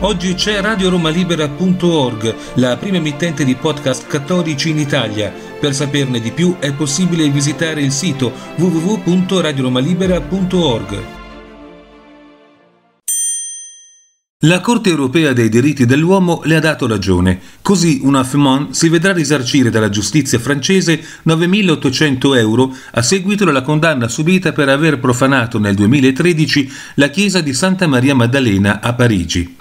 Oggi c'è radioromalibera.org, la prima emittente di podcast cattolici in Italia. Per saperne di più è possibile visitare il sito www.radioromalibera.org. La Corte europea dei diritti dell'uomo le ha dato ragione, così una Fmon si vedrà risarcire dalla giustizia francese 9.800 euro a seguito della condanna subita per aver profanato nel 2013 la chiesa di Santa Maria Maddalena a Parigi.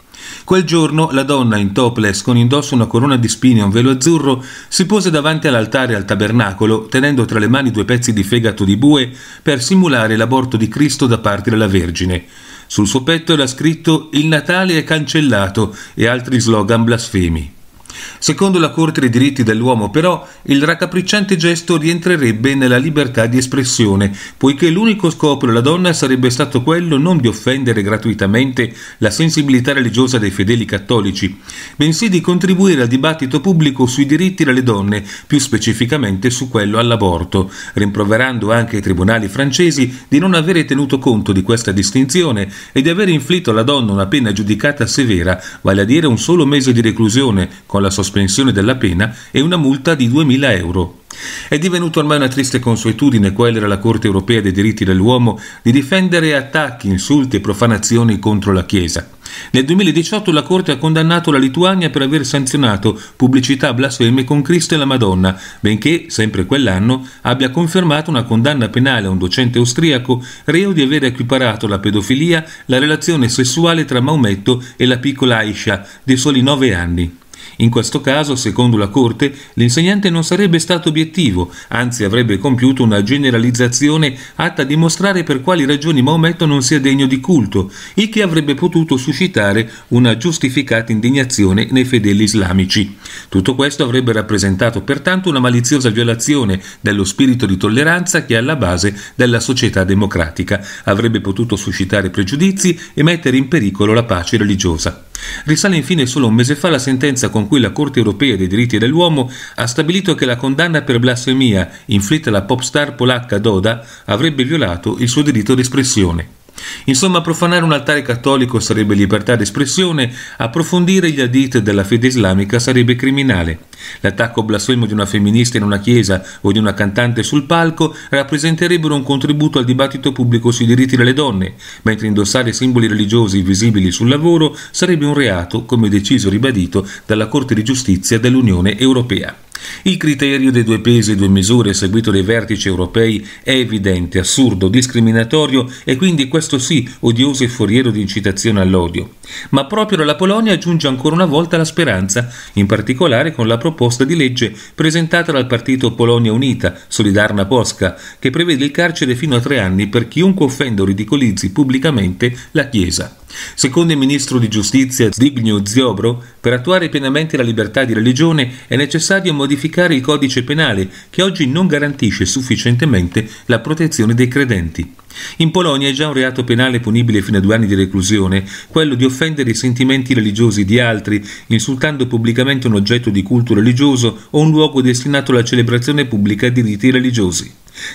Quel giorno la donna in topless con indosso una corona di spine e un velo azzurro si pose davanti all'altare al tabernacolo tenendo tra le mani due pezzi di fegato di bue per simulare l'aborto di Cristo da parte della Vergine. Sul suo petto era scritto Il Natale è cancellato e altri slogan blasfemi. Secondo la Corte dei diritti dell'uomo però il raccapricciante gesto rientrerebbe nella libertà di espressione, poiché l'unico scopo della donna sarebbe stato quello non di offendere gratuitamente la sensibilità religiosa dei fedeli cattolici, bensì di contribuire al dibattito pubblico sui diritti delle donne, più specificamente su quello all'aborto, rimproverando anche i tribunali francesi di non avere tenuto conto di questa distinzione e di aver inflitto alla donna una pena giudicata severa, vale a dire un solo mese di reclusione, con la sospensione della pena e una multa di 2.000 euro. È divenuta ormai una triste consuetudine quella della Corte europea dei diritti dell'uomo di difendere attacchi, insulti e profanazioni contro la Chiesa. Nel 2018 la Corte ha condannato la Lituania per aver sanzionato pubblicità blasfeme con Cristo e la Madonna, benché, sempre quell'anno, abbia confermato una condanna penale a un docente austriaco reo di aver equiparato la pedofilia, la relazione sessuale tra Maometto e la piccola Aisha, di soli 9 anni. In questo caso, secondo la Corte, l'insegnante non sarebbe stato obiettivo, anzi avrebbe compiuto una generalizzazione atta a dimostrare per quali ragioni Maometto non sia degno di culto, il che avrebbe potuto suscitare una giustificata indignazione nei fedeli islamici. Tutto questo avrebbe rappresentato pertanto una maliziosa violazione dello spirito di tolleranza che è alla base della società democratica, avrebbe potuto suscitare pregiudizi e mettere in pericolo la pace religiosa. Risale infine solo un mese fa la sentenza con cui la Corte europea dei diritti dell'uomo ha stabilito che la condanna per blasfemia inflitta alla pop star polacca Doda avrebbe violato il suo diritto d'espressione. Insomma, profanare un altare cattolico sarebbe libertà d'espressione, approfondire gli adit della fede islamica sarebbe criminale. L'attacco blasfemo di una femminista in una chiesa o di una cantante sul palco rappresenterebbero un contributo al dibattito pubblico sui diritti delle donne, mentre indossare simboli religiosi visibili sul lavoro sarebbe un reato, come deciso e ribadito dalla Corte di Giustizia dell'Unione Europea. Il criterio dei due pesi e due misure seguito dai vertici europei è evidente, assurdo, discriminatorio e quindi questo sì odioso e foriero di incitazione all'odio. Ma proprio dalla Polonia giunge ancora una volta la speranza, in particolare con la proposta di legge presentata dal partito Polonia Unita, Solidarna Polska, che prevede il carcere fino a tre anni per chiunque offenda o ridicolizzi pubblicamente la Chiesa. Secondo il ministro di giustizia Zbigniew Ziobro, per attuare pienamente la libertà di religione è necessario modificare il codice penale che oggi non garantisce sufficientemente la protezione dei credenti. In Polonia è già un reato penale punibile fino a due anni di reclusione quello di offendere i sentimenti religiosi di altri, insultando pubblicamente un oggetto di culto religioso o un luogo destinato alla celebrazione pubblica di riti religiosi.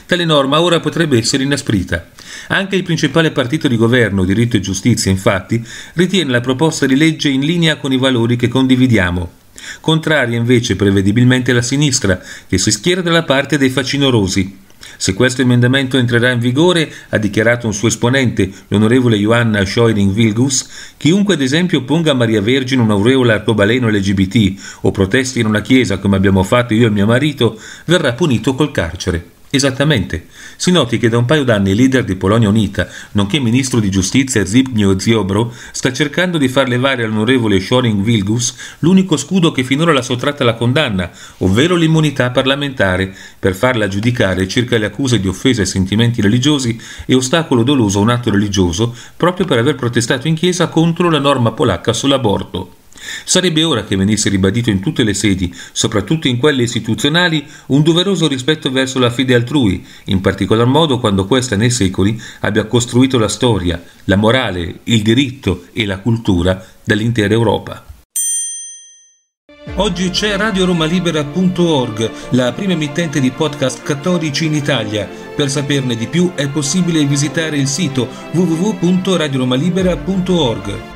Tale norma ora potrebbe essere inasprita. Anche il principale partito di governo, Diritto e Giustizia, infatti, ritiene la proposta di legge in linea con i valori che condividiamo. Contraria invece prevedibilmente la sinistra, che si schiera dalla parte dei facinorosi. Se questo emendamento entrerà in vigore, ha dichiarato un suo esponente, l'onorevole Johanna Scheuring-Vilgus, chiunque ad esempio ponga a Maria Vergine un aureola arcobaleno LGBT o protesti in una chiesa come abbiamo fatto io e mio marito, verrà punito col carcere. Esattamente. Si noti che da un paio d'anni il leader di Polonia Unita, nonché ministro di giustizia Zbigniew Ziobro, sta cercando di far levare all'onorevole Shoring Vilgus l'unico scudo che finora l'ha sottratta alla condanna, ovvero l'immunità parlamentare, per farla giudicare circa le accuse di offesa ai sentimenti religiosi e ostacolo doloso a un atto religioso proprio per aver protestato in chiesa contro la norma polacca sull'aborto. Sarebbe ora che venisse ribadito in tutte le sedi, soprattutto in quelle istituzionali, un doveroso rispetto verso la fede altrui, in particolar modo quando questa nei secoli abbia costruito la storia, la morale, il diritto e la cultura dell'intera Europa. Oggi c'è radioromalibera.org, la prima emittente di podcast cattolici in Italia. Per saperne di più è possibile visitare il sito www.radioromalibera.org.